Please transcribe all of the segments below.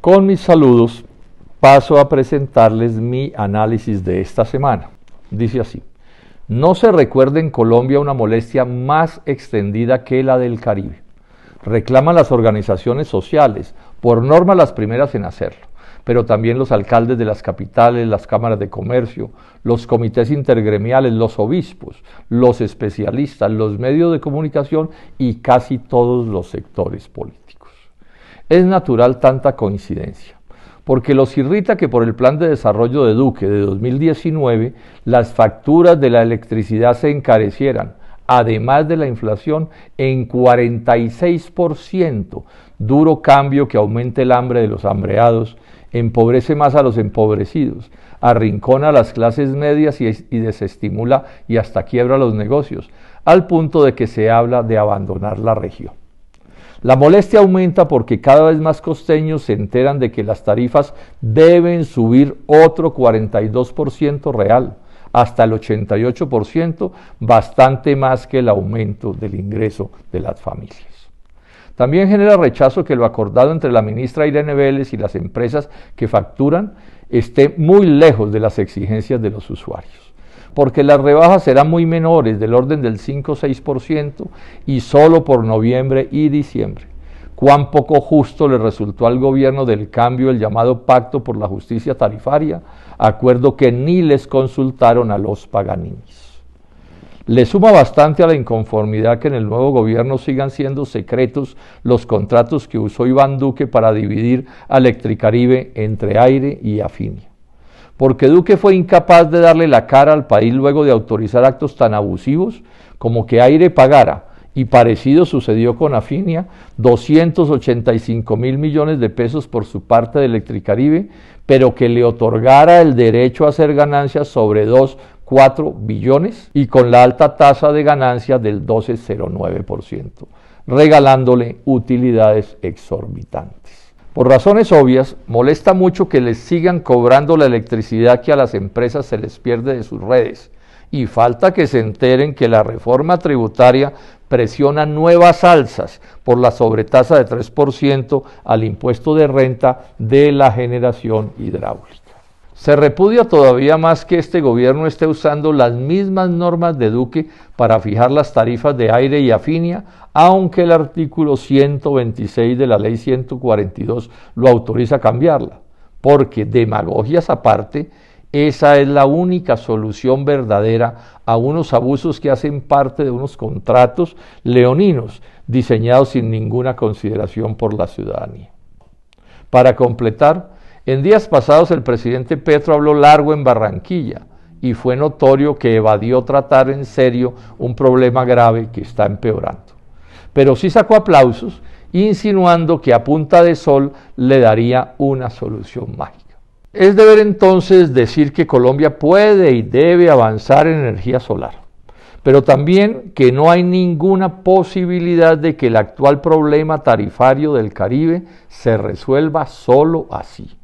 Con mis saludos paso a presentarles mi análisis de esta semana. Dice así, no se recuerda en Colombia una molestia más extendida que la del Caribe. Reclaman las organizaciones sociales, por norma las primeras en hacerlo, pero también los alcaldes de las capitales, las cámaras de comercio, los comités intergremiales, los obispos, los especialistas, los medios de comunicación y casi todos los sectores políticos. Es natural tanta coincidencia, porque los irrita que por el plan de desarrollo de Duque de 2019 las facturas de la electricidad se encarecieran, además de la inflación, en 46%, duro cambio que aumenta el hambre de los hambreados, empobrece más a los empobrecidos, arrincona a las clases medias y desestimula y hasta quiebra los negocios, al punto de que se habla de abandonar la región. La molestia aumenta porque cada vez más costeños se enteran de que las tarifas deben subir otro 42% real, hasta el 88%, bastante más que el aumento del ingreso de las familias. También genera rechazo que lo acordado entre la ministra Irene Vélez y las empresas que facturan esté muy lejos de las exigencias de los usuarios porque las rebajas serán muy menores, del orden del 5 o 6%, y solo por noviembre y diciembre. Cuán poco justo le resultó al gobierno del cambio el llamado Pacto por la Justicia Tarifaria, acuerdo que ni les consultaron a los paganinis. Le suma bastante a la inconformidad que en el nuevo gobierno sigan siendo secretos los contratos que usó Iván Duque para dividir a Electricaribe entre aire y Afinia porque Duque fue incapaz de darle la cara al país luego de autorizar actos tan abusivos como que aire pagara, y parecido sucedió con Afinia, 285 mil millones de pesos por su parte de Electricaribe, pero que le otorgara el derecho a hacer ganancias sobre 2,4 billones y con la alta tasa de ganancias del 12,09%, regalándole utilidades exorbitantes. Por razones obvias, molesta mucho que les sigan cobrando la electricidad que a las empresas se les pierde de sus redes. Y falta que se enteren que la reforma tributaria presiona nuevas alzas por la sobretasa de 3% al impuesto de renta de la generación hidráulica. Se repudia todavía más que este gobierno esté usando las mismas normas de Duque para fijar las tarifas de aire y afinia, aunque el artículo 126 de la ley 142 lo autoriza a cambiarla, porque demagogias aparte, esa es la única solución verdadera a unos abusos que hacen parte de unos contratos leoninos diseñados sin ninguna consideración por la ciudadanía. Para completar, en días pasados el presidente Petro habló largo en Barranquilla y fue notorio que evadió tratar en serio un problema grave que está empeorando. Pero sí sacó aplausos insinuando que a punta de sol le daría una solución mágica. Es deber entonces decir que Colombia puede y debe avanzar en energía solar, pero también que no hay ninguna posibilidad de que el actual problema tarifario del Caribe se resuelva solo así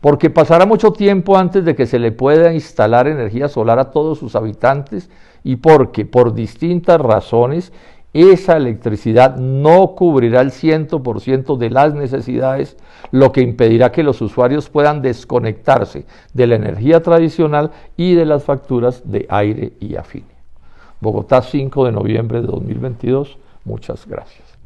porque pasará mucho tiempo antes de que se le pueda instalar energía solar a todos sus habitantes y porque por distintas razones esa electricidad no cubrirá el 100% de las necesidades, lo que impedirá que los usuarios puedan desconectarse de la energía tradicional y de las facturas de aire y afín. Bogotá 5 de noviembre de 2022. Muchas gracias.